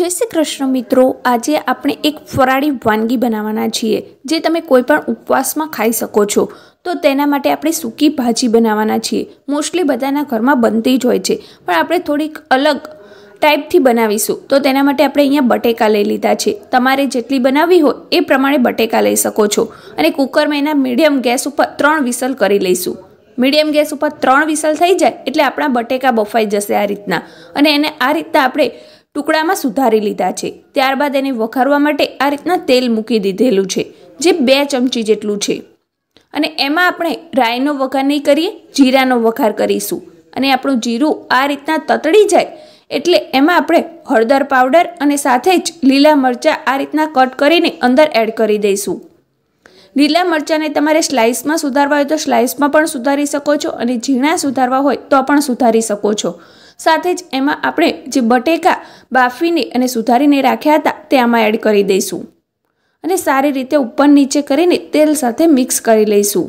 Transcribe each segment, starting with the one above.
જય શ્રી કૃષ્ણ મિત્રો આજે આપણે એક ફરાળી વાનગી બનાવવાના છીએ જે તમે કોઈ પણ ઉપવાસમાં ખાઈ શકો છો તો તેના માટે આપણે સૂકી ભાજી બનાવવાના છીએ મોસ્ટલી બધાના ઘરમાં બનતી જ હોય છે પણ આપણે થોડીક અલગ ટાઈપથી બનાવીશું તો તેના માટે આપણે અહીંયા બટેકા લઈ લીધા છે તમારે જેટલી બનાવવી હોય એ પ્રમાણે બટેકા લઈ શકો છો અને કુકરમાં એના મીડિયમ ગેસ ઉપર ત્રણ વિસલ કરી લઈશું મીડિયમ ગેસ ઉપર ત્રણ વિસલ થઈ જાય એટલે આપણા બટેકા બફાઈ જશે આ રીતના અને એને આ રીતના આપણે ટુકડામાં સુધારી લીધા છે ત્યારબાદ એને વખારવા માટે આ રીતના તેલ મૂકી દીધેલું છે જે બે ચમચી જેટલું છે અને એમાં આપણે રાઈનો વઘાર નહીં કરીએ જીરાનો વઘાર કરીશું અને આપણું જીરું આ રીતના તતડી જાય એટલે એમાં આપણે હળદર પાવડર અને સાથે જ લીલા મરચાં આ રીતના કટ કરીને અંદર એડ કરી દઈશું લીલા મરચાંને તમારે સ્લાઇસમાં સુધારવા હોય તો સ્લાઇસમાં પણ સુધારી શકો છો અને ઝીણા સુધારવા હોય તો પણ સુધારી શકો છો સાથે જ એમાં આપણે જે બટેકા બાફીને અને સુધારીને રાખ્યા હતા તે આમાં એડ કરી દઈશું અને સારી રીતે ઉપર નીચે કરીને તેલ સાથે મિક્સ કરી લઈશું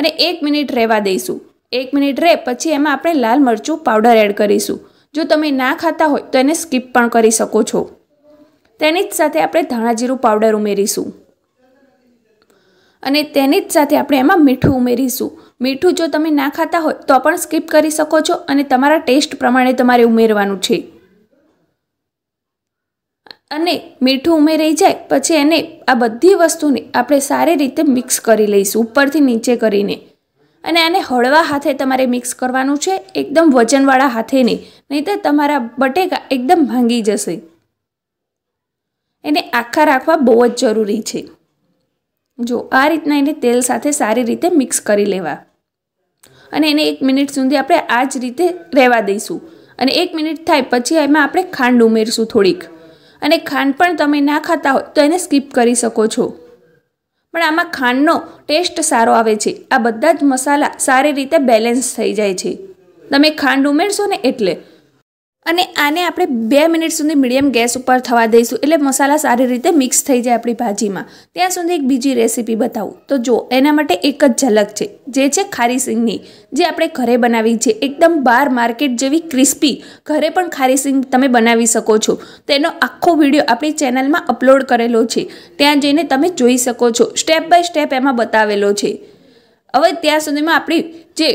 અને એક મિનિટ રહેવા દઈશું એક મિનિટ રહે પછી એમાં આપણે લાલ મરચું પાવડર એડ કરીશું જો તમે ના ખાતા હોય તો એને સ્કીપ પણ કરી શકો છો તેની જ સાથે આપણે ધાણાજીરું પાવડર ઉમેરીશું અને તેની જ સાથે આપણે એમાં મીઠું ઉમેરીશું મીઠું જો તમે ના ખાતા હોય તો પણ સ્કીપ કરી શકો છો અને તમારા ટેસ્ટ પ્રમાણે તમારે ઉમેરવાનું છે અને મીઠું ઉમેરાઈ જાય પછી એને આ બધી વસ્તુને આપણે સારી રીતે મિક્સ કરી લઈશું ઉપરથી નીચે કરીને અને આને હળવા હાથે તમારે મિક્સ કરવાનું છે એકદમ વજનવાળા હાથે નહીં નહીં તમારા બટેકા એકદમ ભાંગી જશે એને આખા રાખવા બહુ જ જરૂરી છે જો આ રીતના એને તેલ સાથે સારી રીતે મિક્સ કરી લેવા અને એને એક મિનિટ સુધી આપણે આ જ રીતે રહેવા દઈશું અને એક મિનિટ થાય પછી એમાં આપણે ખાંડ ઉમેરશું થોડીક અને ખાંડ પણ તમે ના ખાતા હોય તો એને સ્કીપ કરી શકો છો પણ આમાં ખાંડનો ટેસ્ટ સારો આવે છે આ બધા જ મસાલા સારી રીતે બેલેન્સ થઈ જાય છે તમે ખાંડ ઉમેરશો ને એટલે અને આને આપણે બે મિનિટ સુધી મીડિયમ ગેસ ઉપર થવા દઈશું એટલે મસાલા સારી રીતે મિક્સ થઈ જાય આપણી ભાજીમાં ત્યાં સુધી એક બીજી રેસીપી બતાવું તો જો એના માટે એક જ ઝલક છે જે છે ખારી સિંગની જે આપણે ઘરે બનાવી છે એકદમ બહાર માર્કેટ જેવી ક્રિસ્પી ઘરે પણ ખારી સિંગ તમે બનાવી શકો છો તેનો આખો વિડીયો આપણી ચેનલમાં અપલોડ કરેલો છે ત્યાં જઈને તમે જોઈ શકો છો સ્ટેપ બાય સ્ટેપ એમાં બતાવેલો છે હવે ત્યાં સુધીમાં આપણી જે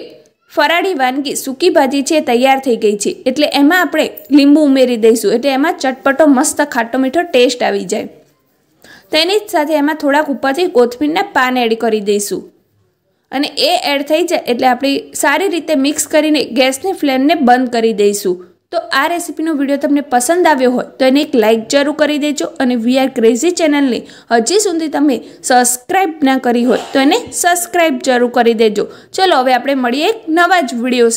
ફરાળી વાનગી સૂકી ભાજી છે તૈયાર થઈ ગઈ છે એટલે એમાં આપણે લીંબુ ઉમેરી દઈશું એટલે એમાં ચટપટો મસ્ત ખાટો મીઠો ટેસ્ટ આવી જાય તેની જ સાથે એમાં થોડાક ઉપરથી કોથમીરના પાન એડ કરી દઈશું અને એ એડ થઈ જાય એટલે આપણે સારી રીતે મિક્સ કરીને ગેસની ફ્લેમને બંધ કરી દઈશું તો આ રેસીપીનો વિડીયો તમને પસંદ આવ્યો હોય તો એને એક લાઇક જરૂર કરી દેજો અને વી આર ક્રેઝી ચેનલને હજી સુધી તમે સબસ્ક્રાઈબ ના કરી હોય તો એને સબસ્ક્રાઈબ જરૂર કરી દેજો ચલો હવે આપણે મળીએ એક નવા જ વિડીયો